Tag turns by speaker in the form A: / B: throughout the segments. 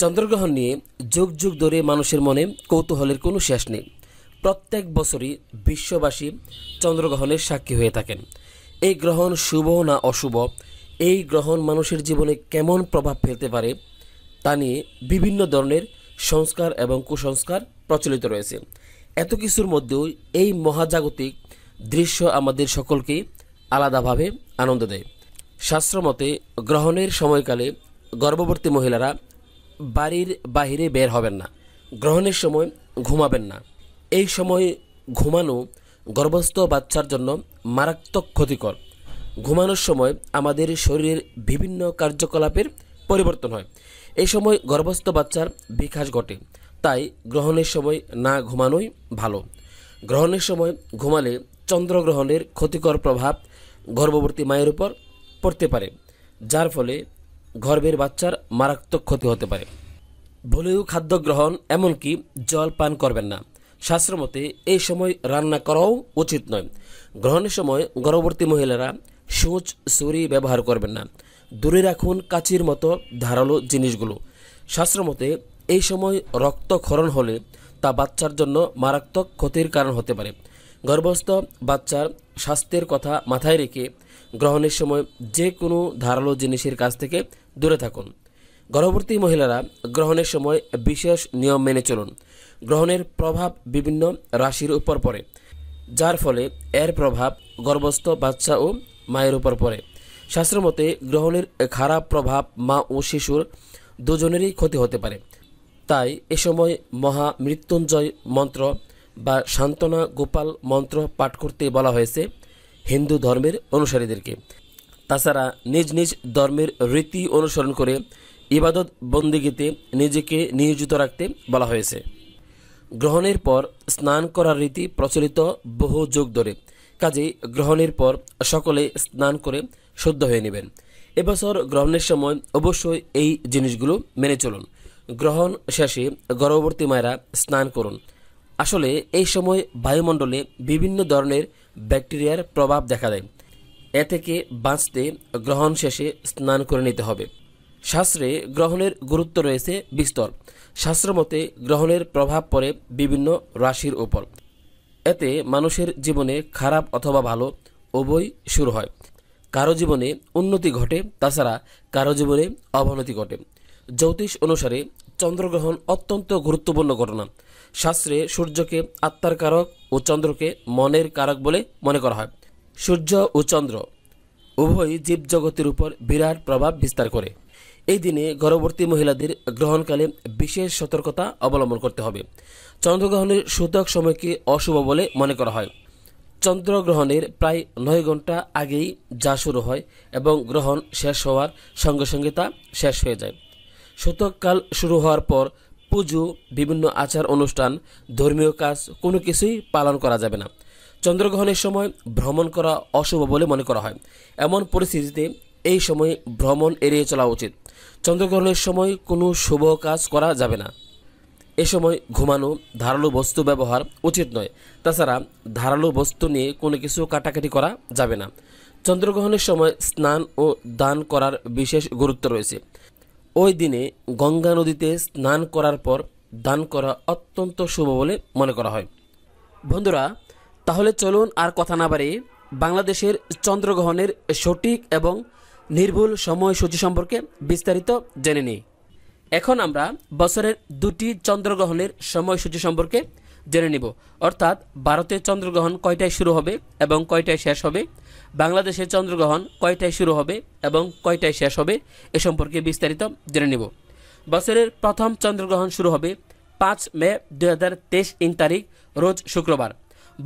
A: চন্দ্রগ্রহণ নিয়ে যুগ যুগ ধরে মানুষের মনে কৌতূহলের কোনো শেষ নেই প্রত্যেক বছরই বিশ্ববাসী চন্দ্রগ্রহণের সাক্ষী হয়ে থাকেন এই গ্রহণ শুভ না অশুভ এই গ্রহণ মানুষের জীবনে কেমন প্রভাব ফেলতে পারে তা নিয়ে বিভিন্ন ধরনের সংস্কার এবং কুসংস্কার প্রচলিত রয়েছে এত কিছুর মধ্যেও এই মহাজাগতিক দৃশ্য আমাদের সকলকে আলাদাভাবে আনন্দ দেয় শাস্ত্রমতে গ্রহণের সময়কালে গর্ভবর্তী মহিলারা বাড়ির বাহিরে বের হবেন না গ্রহণের সময় ঘুমাবেন না এই সময় ঘুমানো গর্ভস্থ বাচ্চার জন্য মারাত্মক ক্ষতিকর ঘুমানোর সময় আমাদের শরীরের বিভিন্ন কার্যকলাপের পরিবর্তন হয় এই সময় গর্ভস্থ বাচ্চার বিকাশ ঘটে তাই গ্রহণের সময় না ঘুমানোই ভালো গ্রহণের সময় ঘুমালে চন্দ্রগ্রহণের ক্ষতিকর প্রভাব গর্ভবর্তী মায়ের উপর পড়তে পারে যার ফলে গর্ভের বাচ্চার মারাত্মক ক্ষতি হতে পারে ভুলেও খাদ্য গ্রহণ এমনকি জল পান করবেন না শাস্ত্রমতে এই সময় রান্না করাও উচিত নয় গ্রহণের সময় গর্ভবতী মহিলারা সূচ সুরি ব্যবহার করবেন না দূরে রাখুন কাচির মতো ধারালো জিনিসগুলো শাস্ত্রমতে এই সময় রক্তক্ষরণ হলে তা বাচ্চার জন্য মারাত্মক ক্ষতির কারণ হতে পারে গর্ভস্থ বাচ্চার স্বাস্থ্যের কথা মাথায় রেখে গ্রহণের সময় যে কোনো ধারালো জিনিসের কাছ থেকে দূরে থাকুন গর্ভবতী মহিলারা গ্রহণের সময় বিশেষ নিয়ম মেনে চলুন গ্রহণের প্রভাব বিভিন্ন রাশির উপর পড়ে যার ফলে এর প্রভাব গর্ভস্থ বাচ্চা ও মায়ের উপর পড়ে শাস্ত্রমতে গ্রহণের খারাপ প্রভাব মা ও শিশুর দুজনেরই ক্ষতি হতে পারে তাই এ সময় মহা মৃত্যুঞ্জয় মন্ত্র বা সান্ত্বনা গোপাল মন্ত্র পাঠ করতে বলা হয়েছে হিন্দু ধর্মের অনুসারীদেরকে তাছাড়া নিজ নিজ ধর্মের রীতি অনুসরণ করে ইবাদত বন্দিগিতে নিজেকে নিয়োজিত রাখতে বলা হয়েছে গ্রহণের পর স্নান করার রীতি প্রচলিত বহু যুগ ধরে কাজেই গ্রহণের পর সকলে স্নান করে শুদ্ধ হয়ে নেবেন এবছর গ্রহণের সময় অবশ্যই এই জিনিসগুলো মেনে চলুন গ্রহণ শেষে গর্ভবর্তী মায়েরা স্নান করুন আসলে এই সময় বায়ুমণ্ডলে বিভিন্ন ধরনের ব্যাকটেরিয়ার প্রভাব দেখা দেয় এ থেকে বাঁচতে গ্রহণ শেষে স্নান করে নিতে হবে শাস্ত্রে গ্রহণের গুরুত্ব রয়েছে বিস্তর শাস্ত্রমতে গ্রহণের প্রভাব পড়ে বিভিন্ন রাশির উপর এতে মানুষের জীবনে খারাপ অথবা ভালো উভয় শুরু হয় কারো জীবনে উন্নতি ঘটে তাছাড়া কারো জীবনে অবনতি ঘটে জ্যোতিষ অনুসারে চন্দ্রগ্রহণ অত্যন্ত গুরুত্বপূর্ণ ঘটনা শাস্ত্রে সূর্যকে আত্মার কারক ও চন্দ্রকে মনের কারক বলে মনে করা হয় সূর্য ও চন্দ্র উভয়ই জীবজগতের উপর বিরাট প্রভাব বিস্তার করে এই দিনে গর্ভবর্তী মহিলাদের গ্রহণকালে বিশেষ সতর্কতা অবলম্বন করতে হবে চন্দ্রগ্রহণের সূতক সময়কে অশুভ বলে মনে করা হয় চন্দ্রগ্রহণের প্রায় নয় ঘন্টা আগেই যা শুরু হয় এবং গ্রহণ শেষ হওয়ার সঙ্গে সঙ্গে তা শেষ হয়ে যায় সূতককাল শুরু হওয়ার পর পুজো বিভিন্ন আচার অনুষ্ঠান ধর্মীয় কাজ কোনো কিছুই পালন করা যাবে না চন্দ্রগ্রহণের সময় ভ্রমণ করা অশুভ বলে মনে করা হয় এমন পরিস্থিতিতে এই সময় ভ্রমণ এড়িয়ে চলা উচিত চন্দ্রগ্রহণের সময় কোনো শুভ কাজ করা যাবে না এ সময় ঘুমানো ধারালো বস্তু ব্যবহার উচিত নয় তাছাড়া ধারালো বস্তু নিয়ে কোনো কিছু কাটাকাটি করা যাবে না চন্দ্রগ্রহণের সময় স্নান ও দান করার বিশেষ গুরুত্ব রয়েছে ওই দিনে গঙ্গা নদীতে স্নান করার পর দান করা অত্যন্ত শুভ বলে মনে করা হয় বন্ধুরা তাহলে চলুন আর কথা না বাড়িয়ে বাংলাদেশের চন্দ্রগ্রহণের সঠিক এবং নির্ভুল সময়সূচি সম্পর্কে বিস্তারিত জেনে নিই এখন আমরা বছরের দুটি চন্দ্রগ্রহণের সময়সূচি সম্পর্কে জেনে নিব অর্থাৎ ভারতের চন্দ্রগ্রহণ কয়টায় শুরু হবে এবং কয়টায় শেষ হবে বাংলাদেশে চন্দ্রগ্রহণ কয়টায় শুরু হবে এবং কয়টায় শেষ হবে এ সম্পর্কে বিস্তারিত জেনে নেব বছরের প্রথম চন্দ্রগ্রহণ শুরু হবে পাঁচ মে দু হাজার তেইশ ইন তারিখ রোজ শুক্রবার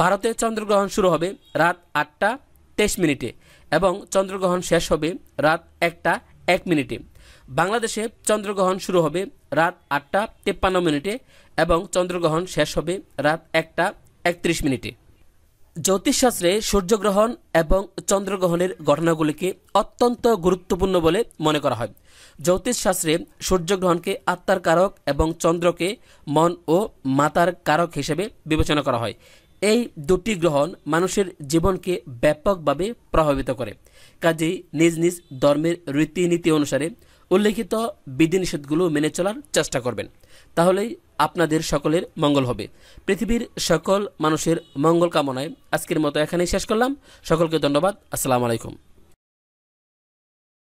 A: ভারতে চন্দ্রগ্রহণ শুরু হবে রাত আটটা তেইশ মিনিটে এবং চন্দ্রগ্রহণ শেষ হবে রাত একটা এক মিনিটে বাংলাদেশে চন্দ্রগ্রহণ শুরু হবে রাত আটটা তেপ্পান্ন মিনিটে এবং চন্দ্রগ্রহণ শেষ হবে রাত একটা একত্রিশ মিনিটে জ্যোতিষশাস্ত্রে সূর্যগ্রহণ এবং চন্দ্রগ্রহণের ঘটনাগুলিকে অত্যন্ত গুরুত্বপূর্ণ বলে মনে করা হয় জ্যোতিষশাস্ত্রে সূর্যগ্রহণকে আত্মার কারক এবং চন্দ্রকে মন ও মাতার কারক হিসেবে বিবেচনা করা হয় এই দুটি গ্রহণ মানুষের জীবনকে ব্যাপকভাবে প্রভাবিত করে কাজেই নিজ নিজ ধর্মের রীতিনীতি অনুসারে উল্লেখিত বিধিনিষেধগুলো মেনে চলার চেষ্টা করবেন তাহলেই আপনাদের সকলের মঙ্গল হবে পৃথিবীর সকল মানুষের মঙ্গল কামনায় আজকের মতো এখানেই শেষ করলাম সকলকে ধন্যবাদ আসসালামু আলাইকুম